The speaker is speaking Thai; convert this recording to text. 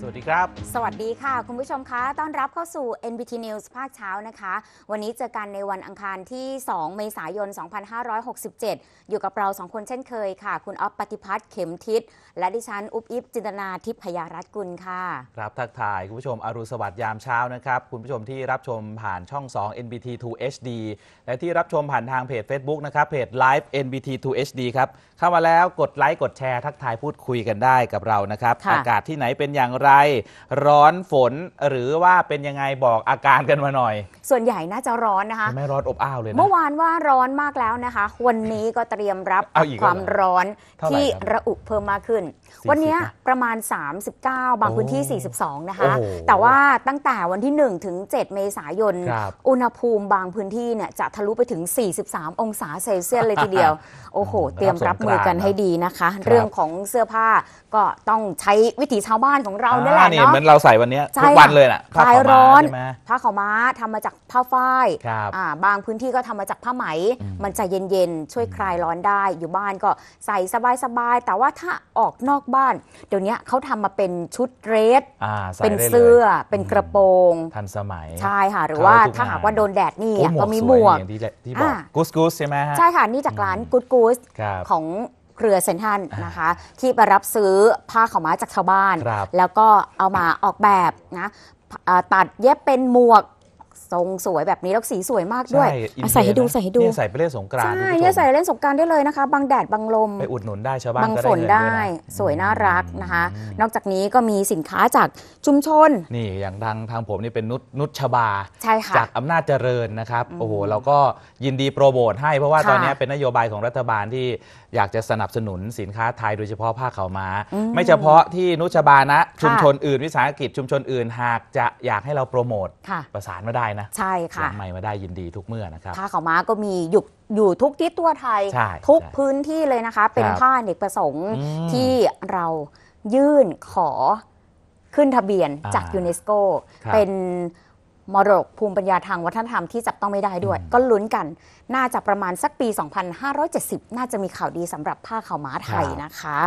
สวัสดีครับ สวัสดีค่ะ คุณผู้ชมคะต้อนรับเข้าสู่ NBT News ภาคเช้านะคะ วันนี้เจอกันในวันอังคารที่ 2 เมษายน 2567 อยู่กับเราสองคนเช่นเคยค่ะ คุณอ๊อฟปฏิพัฒน์เข็มทิศและดิฉันอุบอิบจินตนาทิพยารัตน์กุลค่ะครับทักทาย คุณผู้ชมอรุสวัสดิ์ยามเช้านะครับ คุณผู้ชมที่รับชมผ่านช่อง 2 NBT 2 HD และที่รับชมผ่านทางเพจ Facebook นะครับเพจ Live NBT 2 HD ครับเข้ามาแล้วกดไลค์กดแชร์ทักทายพูดคุยกันได้กับเรานะครับอากาศที่ไหนเป็นอย่างไรไรร้อนฝนหรือว่าเป็นยังไงบอกอาการกันมาหน่อย ส่วนใหญ่ น่าจะร้อนนะคะ ไม่ร้อนอบอ้าว เลยนะเมื่อวานว่าร้อนมากแล้วนะคะ วันนี้ก็เตรียมรับความร้อนที่ระอุเพิ่มมากขึ้น วันนี้ประมาณ 39 บางพื้นที่ 42 นะคะ แต่ว่าตั้งแต่วันที่ 1 ถึง 7 เมษายน อุณหภูมิบางพื้นที่เนี่ยจะทะลุไปถึง 43 องศาเซลเซียสเลยทีเดียว โอ้โห เตรียมรับมือกันให้ดีนะคะ เรื่องของเสื้อผ้าก็ต้องใช้วิถีชาวบ้านของเราานี่แหละนีเนาะเหมือนเราใส่วันนี้ทุกวันเลยน่ะผ้าคลายขาวม้าร้อนใช่ไหมผ้าขาวม้าทำมาจากผ้าฝ้ายบางพื้นที่ก็ทำมาจากผ้าไหม มันจะเย็นๆช่วยคลายร้อนได้อยู่บ้านก็ใส่สบายๆแต่ว่าถ้าออกนอกบ้าน เดี๋ยวนี้เขาทำมาเป็นชุดเดรสเป็นเสื้อเป็นกระโปรงทันสมัยใช่ค่ะหรือว่าถ้าหากว่าโดนแดดนี่ก็มีหมวกกูกสกูสใช่ไหมฮะใช่ค่ะนี่จากร้านกู๊ดกู๊ดของเครือเซนทันนะคะที่ไปรับซื้อผ้าขาวม้าจากชาวบ้าน แล้วก็เอามาออกแบบนะตัดเย็บเป็นหมวกทรงสวยแบบนี้แล้วสีสวยมากด้วยใส่ให้ดูใส่ให้ดูเนี่ยใส่ไปเล่นสงกรานต์ใช่เนี่ยใส่เล่นสงกรานต์ได้เลยนะคะ บางแดดบางลมไปอุดหนุนได้ชาวบ้านบางฝนได้ สวยน่ารักนะคะ นอกจากนี้ก็มีสินค้าจากชุมชนนี่อย่างทางทางผมนี่เป็นนุชนุชชบาจากอำนาจเจริญนะครับโอ้โหเราก็ยินดีโปรโมทให้เพราะว่าตอนนี้เป็นนโยบายของรัฐบาลที่อยากจะสนับสนุนสินค้าไทยโดยเฉพาะผ้าขาวม้าไม่เฉพาะที่นุชบานะชุมชนอื่นวิสาหกิจชุมชนอื่นหากจะอยากให้เราโปรโมทประสานมาได้นะใช่ค่ะหลังใหม่มาได้ยินดีทุกเมื่อนะครับ ผ้าขาวม้าก็มีอยู่อยู่ทุกที่ตัวไทย ทุกพื้นที่เลยนะคะเป็นผ้าเอกประสงค์ที่เรายื่นขอขึ้นทะเบียนจากยูเนสโกเป็นมรดกภูมิปัญญาทางวัฒนธรรมที่จับต้องไม่ได้ด้วย ก็ลุ้นกันน่าจะประมาณสักปี 2570 น่าจะมีข่าวดีสำหรับผ้าขาวม้าไทยนะคะ